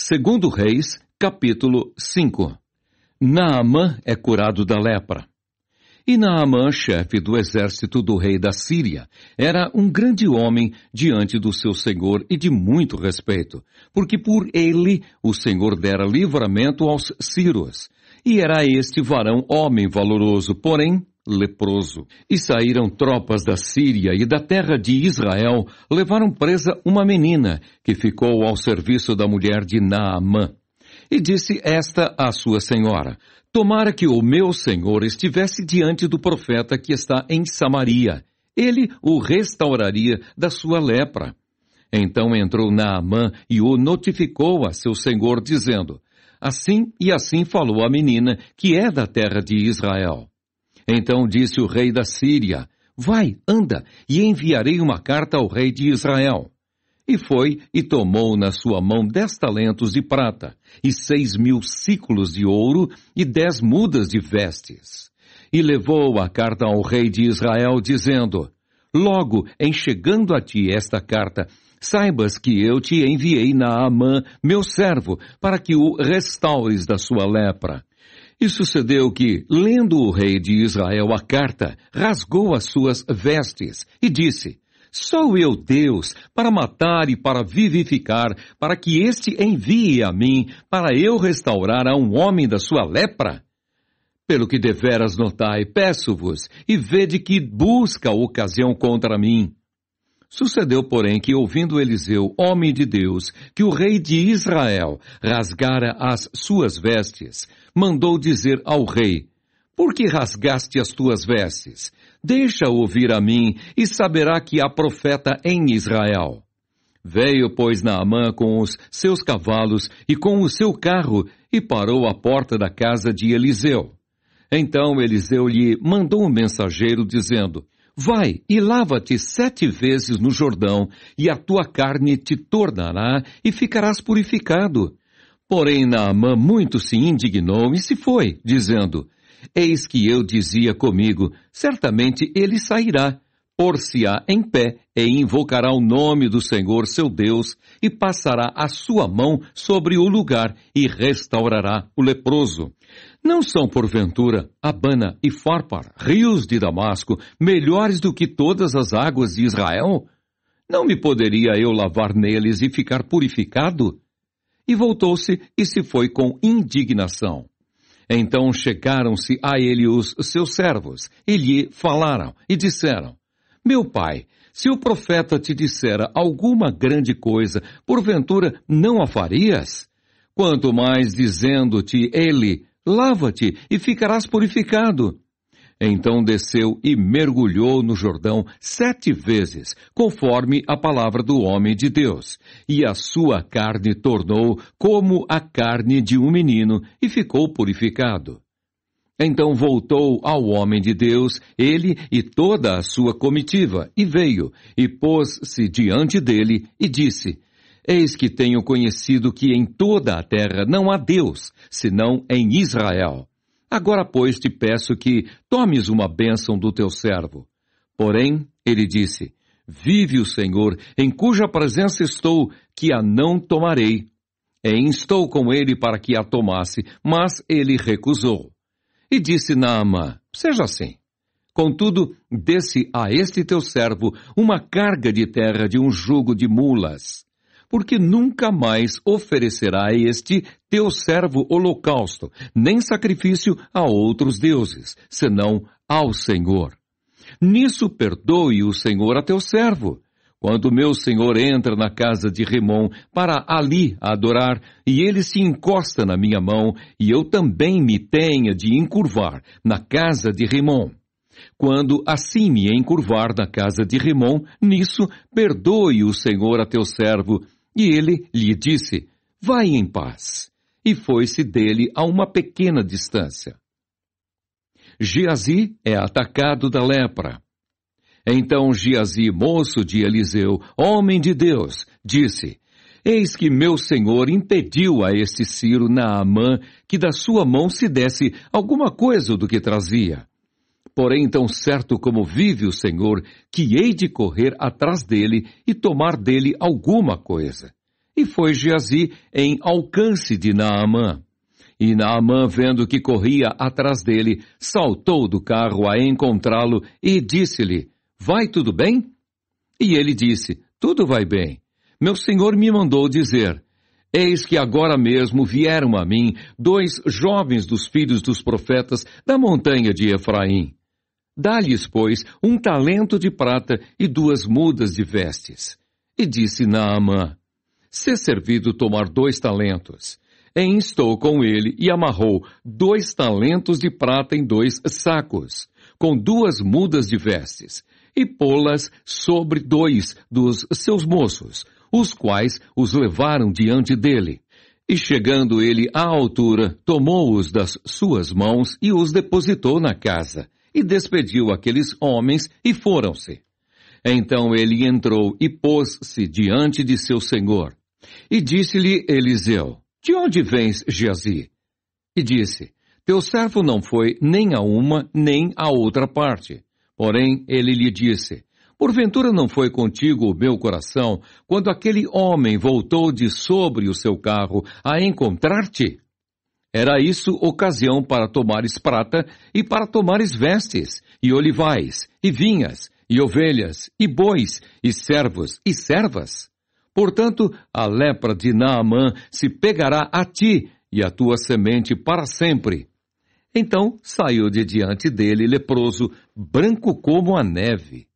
Segundo Reis, capítulo 5. Naamã é curado da lepra. E Naamã, chefe do exército do rei da Síria, era um grande homem diante do seu senhor e de muito respeito, porque por ele o senhor dera livramento aos sírios. E era este varão homem valoroso, porém leproso. E saíram tropas da Síria e da terra de Israel, levaram presa uma menina, que ficou ao serviço da mulher de Naamã. E disse esta à sua senhora, Tomara que o meu senhor estivesse diante do profeta que está em Samaria. Ele o restauraria da sua lepra. Então entrou Naamã e o notificou a seu senhor, dizendo, Assim e assim falou a menina, que é da terra de Israel. Então disse o rei da Síria: Vai, anda, e enviarei uma carta ao rei de Israel. E foi e tomou na sua mão dez talentos de prata, e seis mil ciclos de ouro, e dez mudas de vestes. E levou a carta ao rei de Israel, dizendo: Logo, em chegando a ti esta carta, saibas que eu te enviei Naamã, meu servo, para que o restaures da sua lepra. E sucedeu que, lendo o rei de Israel a carta, rasgou as suas vestes e disse, Sou eu Deus, para matar e para vivificar, para que este envie a mim, para eu restaurar a um homem da sua lepra? Pelo que deveras notai, peço-vos, e vede que busca ocasião contra mim. Sucedeu, porém, que ouvindo Eliseu, homem de Deus, que o rei de Israel rasgara as suas vestes, mandou dizer ao rei, Por que rasgaste as tuas vestes? Deixa ouvir a mim, e saberá que há profeta em Israel. Veio, pois, Naamã com os seus cavalos e com o seu carro, e parou à porta da casa de Eliseu. Então Eliseu lhe mandou um mensageiro, dizendo, Vai e lava-te sete vezes no Jordão, e a tua carne te tornará, e ficarás purificado. Porém Naamã muito se indignou e se foi, dizendo, Eis que eu dizia comigo, certamente ele sairá, por se á em pé e invocará o nome do Senhor seu Deus, e passará a sua mão sobre o lugar e restaurará o leproso. Não são, porventura, Abana e Farpar, rios de Damasco, melhores do que todas as águas de Israel? Não me poderia eu lavar neles e ficar purificado? E voltou-se e se foi com indignação. Então chegaram-se a ele os seus servos, e lhe falaram, e disseram, meu pai, se o profeta te dissera alguma grande coisa, porventura não a farias? Quanto mais dizendo-te ele, lava-te e ficarás purificado. Então desceu e mergulhou no Jordão sete vezes, conforme a palavra do homem de Deus. E a sua carne tornou como a carne de um menino e ficou purificado. Então voltou ao homem de Deus, ele e toda a sua comitiva, e veio, e pôs-se diante dele, e disse, Eis que tenho conhecido que em toda a terra não há Deus, senão em Israel. Agora, pois, te peço que tomes uma bênção do teu servo. Porém, ele disse, Vive o Senhor, em cuja presença estou, que a não tomarei. E instou com ele para que a tomasse, mas ele recusou. E disse Naamã: Seja assim. Contudo, desse a este teu servo uma carga de terra de um jugo de mulas, porque nunca mais oferecerá este teu servo holocausto, nem sacrifício a outros deuses, senão ao Senhor. Nisso perdoe o Senhor a teu servo, quando meu senhor entra na casa de Remon para ali adorar, e ele se encosta na minha mão, e eu também me tenha de encurvar na casa de Remon. Quando assim me encurvar na casa de Remon, nisso perdoe o Senhor a teu servo. E ele lhe disse: Vai em paz. E foi-se dele a uma pequena distância. Geazi é atacado da lepra. Então Giazi, moço de Eliseu, homem de Deus, disse, Eis que meu senhor impediu a este Ciro Naamã que da sua mão se desse alguma coisa do que trazia. Porém, tão certo como vive o Senhor, que hei de correr atrás dele e tomar dele alguma coisa. E foi Giazi em alcance de Naamã. E Naamã, vendo que corria atrás dele, saltou do carro a encontrá-lo e disse-lhe: Vai tudo bem? E ele disse: Tudo vai bem. Meu senhor me mandou dizer: Eis que agora mesmo vieram a mim dois jovens dos filhos dos profetas da montanha de Efraim. Dá-lhes, pois, um talento de prata e duas mudas de vestes. E disse Naamã: Se servido tomar dois talentos. E instou com ele e amarrou dois talentos de prata em dois sacos, com duas mudas de vestes, e pô-las sobre dois dos seus moços, os quais os levaram diante dele. E chegando ele à altura, tomou-os das suas mãos e os depositou na casa, e despediu aqueles homens e foram-se. Então ele entrou e pôs-se diante de seu senhor. E disse-lhe Eliseu, De onde vens, Geazi? E disse, Teu servo não foi nem a uma nem a outra parte. Porém, ele lhe disse: Porventura não foi contigo o meu coração quando aquele homem voltou de sobre o seu carro a encontrar-te? Era isso ocasião para tomares prata e para tomares vestes, e olivais, e vinhas, e ovelhas, e bois, e servos, e servas. Portanto, a lepra de Naamã se pegará a ti e à tua semente para sempre, então saiu de diante dele, leproso, branco como a neve.